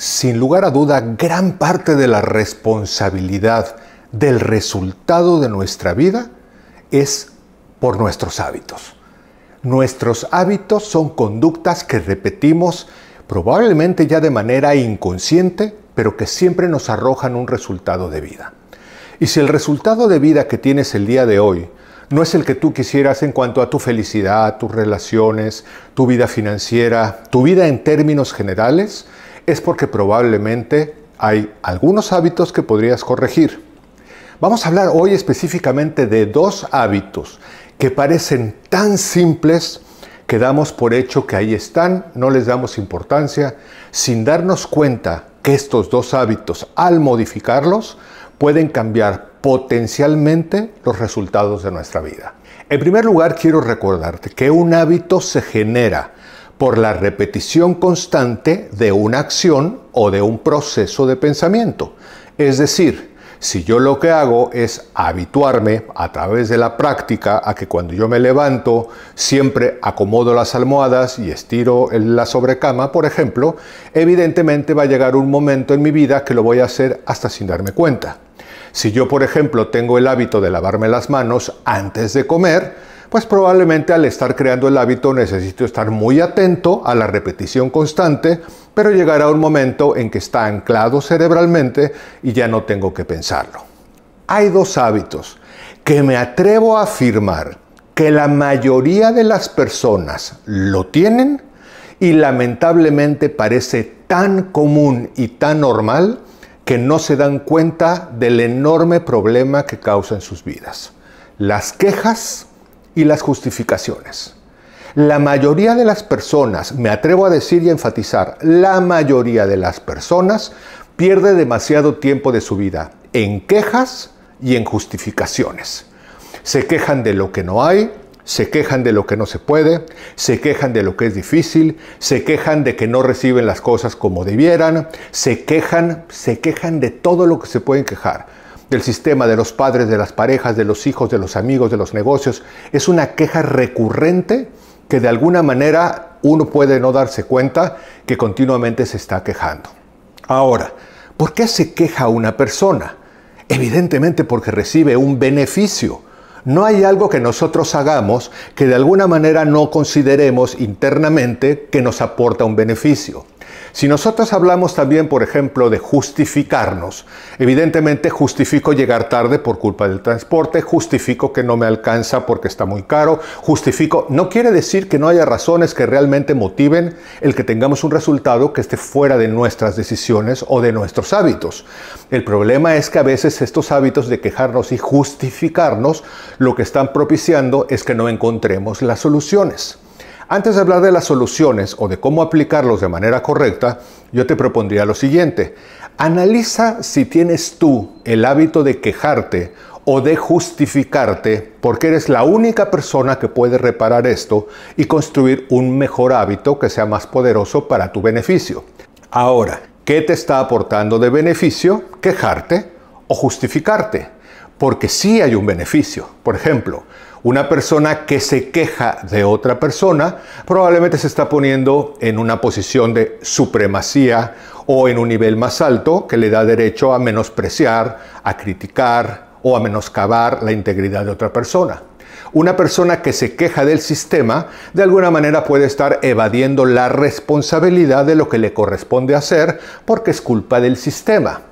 Sin lugar a duda, gran parte de la responsabilidad del resultado de nuestra vida es por nuestros hábitos. Nuestros hábitos son conductas que repetimos probablemente ya de manera inconsciente, pero que siempre nos arrojan un resultado de vida. Y si el resultado de vida que tienes el día de hoy no es el que tú quisieras en cuanto a tu felicidad, tus relaciones, tu vida financiera, tu vida en términos generales, es porque probablemente hay algunos hábitos que podrías corregir. Vamos a hablar hoy específicamente de dos hábitos que parecen tan simples que damos por hecho que ahí están, no les damos importancia, sin darnos cuenta que estos dos hábitos, al modificarlos, pueden cambiar potencialmente los resultados de nuestra vida. En primer lugar, quiero recordarte que un hábito se genera por la repetición constante de una acción o de un proceso de pensamiento. Es decir, si yo lo que hago es habituarme a través de la práctica a que cuando yo me levanto siempre acomodo las almohadas y estiro la sobrecama, por ejemplo, evidentemente va a llegar un momento en mi vida que lo voy a hacer hasta sin darme cuenta. Si yo, por ejemplo, tengo el hábito de lavarme las manos antes de comer, pues probablemente al estar creando el hábito necesito estar muy atento a la repetición constante, pero llegará un momento en que está anclado cerebralmente y ya no tengo que pensarlo. Hay dos hábitos que me atrevo a afirmar que la mayoría de las personas lo tienen y lamentablemente parece tan común y tan normal que no se dan cuenta del enorme problema que causa en sus vidas. Las quejas y las justificaciones. La mayoría de las personas, me atrevo a decir y enfatizar, la mayoría de las personas pierde demasiado tiempo de su vida en quejas y en justificaciones. Se quejan de lo que no hay, se quejan de lo que no se puede, se quejan de lo que es difícil, se quejan de que no reciben las cosas como debieran, se quejan, se quejan de todo lo que se pueden quejar del sistema, de los padres, de las parejas, de los hijos, de los amigos, de los negocios, es una queja recurrente que de alguna manera uno puede no darse cuenta que continuamente se está quejando. Ahora, ¿por qué se queja una persona? Evidentemente porque recibe un beneficio. No hay algo que nosotros hagamos que de alguna manera no consideremos internamente que nos aporta un beneficio. Si nosotros hablamos también, por ejemplo, de justificarnos, evidentemente justifico llegar tarde por culpa del transporte, justifico que no me alcanza porque está muy caro, justifico, no quiere decir que no haya razones que realmente motiven el que tengamos un resultado que esté fuera de nuestras decisiones o de nuestros hábitos. El problema es que a veces estos hábitos de quejarnos y justificarnos lo que están propiciando es que no encontremos las soluciones. Antes de hablar de las soluciones o de cómo aplicarlos de manera correcta, yo te propondría lo siguiente. Analiza si tienes tú el hábito de quejarte o de justificarte porque eres la única persona que puede reparar esto y construir un mejor hábito que sea más poderoso para tu beneficio. Ahora, ¿qué te está aportando de beneficio quejarte o justificarte? Porque sí hay un beneficio. Por ejemplo, una persona que se queja de otra persona probablemente se está poniendo en una posición de supremacía o en un nivel más alto que le da derecho a menospreciar, a criticar o a menoscabar la integridad de otra persona. Una persona que se queja del sistema de alguna manera puede estar evadiendo la responsabilidad de lo que le corresponde hacer porque es culpa del sistema.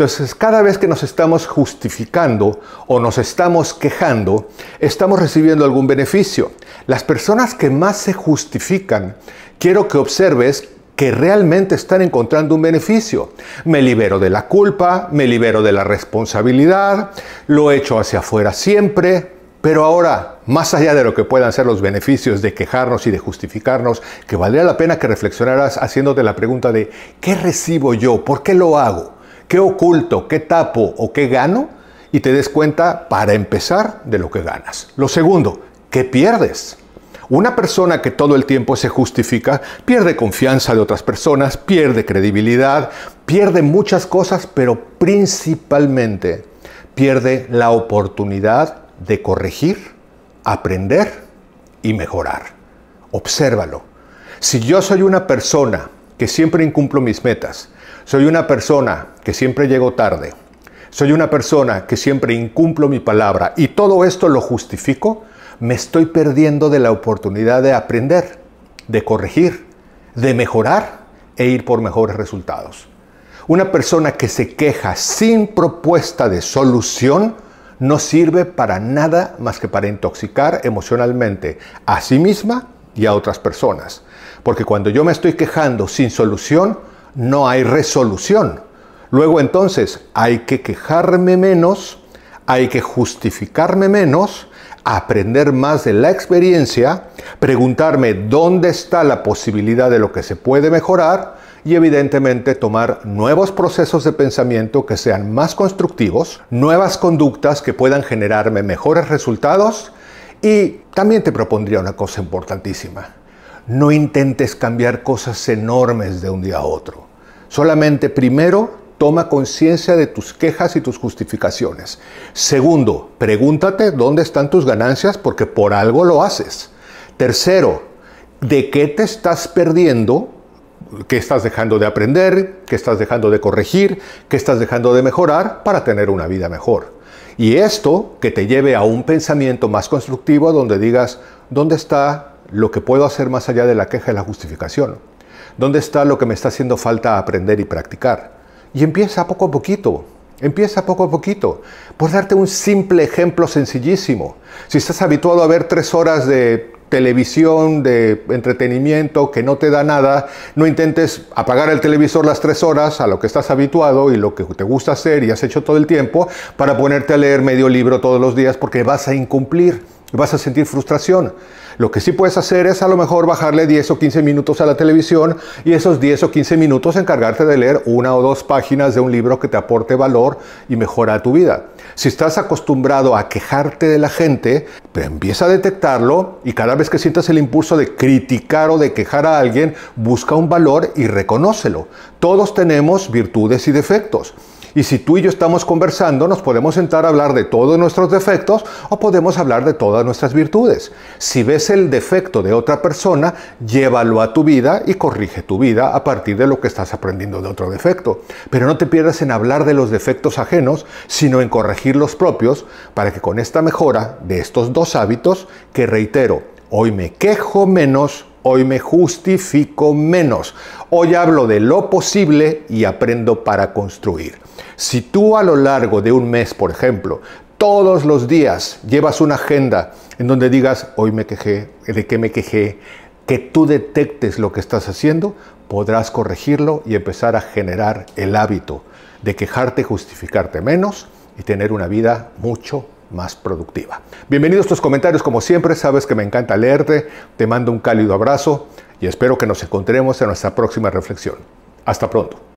Entonces, cada vez que nos estamos justificando o nos estamos quejando, estamos recibiendo algún beneficio. Las personas que más se justifican, quiero que observes que realmente están encontrando un beneficio. Me libero de la culpa, me libero de la responsabilidad, lo echo hacia afuera siempre, pero ahora, más allá de lo que puedan ser los beneficios de quejarnos y de justificarnos, que valdría la pena que reflexionaras haciéndote la pregunta de ¿qué recibo yo? ¿Por qué lo hago? qué oculto, qué tapo o qué gano y te des cuenta para empezar de lo que ganas. Lo segundo, ¿qué pierdes? Una persona que todo el tiempo se justifica pierde confianza de otras personas, pierde credibilidad, pierde muchas cosas, pero principalmente pierde la oportunidad de corregir, aprender y mejorar. Obsérvalo. Si yo soy una persona que siempre incumplo mis metas, soy una persona que siempre llego tarde. Soy una persona que siempre incumplo mi palabra y todo esto lo justifico. Me estoy perdiendo de la oportunidad de aprender, de corregir, de mejorar e ir por mejores resultados. Una persona que se queja sin propuesta de solución no sirve para nada más que para intoxicar emocionalmente a sí misma y a otras personas. Porque cuando yo me estoy quejando sin solución, no hay resolución. Luego entonces hay que quejarme menos, hay que justificarme menos, aprender más de la experiencia, preguntarme dónde está la posibilidad de lo que se puede mejorar y evidentemente tomar nuevos procesos de pensamiento que sean más constructivos, nuevas conductas que puedan generarme mejores resultados y también te propondría una cosa importantísima no intentes cambiar cosas enormes de un día a otro. Solamente primero toma conciencia de tus quejas y tus justificaciones. Segundo, pregúntate dónde están tus ganancias porque por algo lo haces. Tercero, ¿de qué te estás perdiendo qué estás dejando de aprender, qué estás dejando de corregir, qué estás dejando de mejorar para tener una vida mejor. Y esto que te lleve a un pensamiento más constructivo donde digas, ¿dónde está lo que puedo hacer más allá de la queja y la justificación. ¿Dónde está lo que me está haciendo falta aprender y practicar? Y empieza poco a poquito. Empieza poco a poquito. Por darte un simple ejemplo sencillísimo. Si estás habituado a ver tres horas de televisión, de entretenimiento que no te da nada, no intentes apagar el televisor las tres horas a lo que estás habituado y lo que te gusta hacer y has hecho todo el tiempo para ponerte a leer medio libro todos los días porque vas a incumplir vas a sentir frustración. Lo que sí puedes hacer es a lo mejor bajarle 10 o 15 minutos a la televisión y esos 10 o 15 minutos encargarte de leer una o dos páginas de un libro que te aporte valor y mejora tu vida. Si estás acostumbrado a quejarte de la gente, pues empieza a detectarlo y cada vez que sientas el impulso de criticar o de quejar a alguien, busca un valor y reconócelo. Todos tenemos virtudes y defectos. Y si tú y yo estamos conversando, nos podemos sentar a hablar de todos nuestros defectos o podemos hablar de todas nuestras virtudes. Si ves el defecto de otra persona, llévalo a tu vida y corrige tu vida a partir de lo que estás aprendiendo de otro defecto. Pero no te pierdas en hablar de los defectos ajenos, sino en corregir los propios para que con esta mejora de estos dos hábitos, que reitero, hoy me quejo menos, Hoy me justifico menos. Hoy hablo de lo posible y aprendo para construir. Si tú a lo largo de un mes, por ejemplo, todos los días llevas una agenda en donde digas, hoy me quejé, de qué me quejé, que tú detectes lo que estás haciendo, podrás corregirlo y empezar a generar el hábito de quejarte, justificarte menos y tener una vida mucho más productiva. Bienvenidos a tus comentarios, como siempre, sabes que me encanta leerte, te mando un cálido abrazo y espero que nos encontremos en nuestra próxima reflexión. Hasta pronto.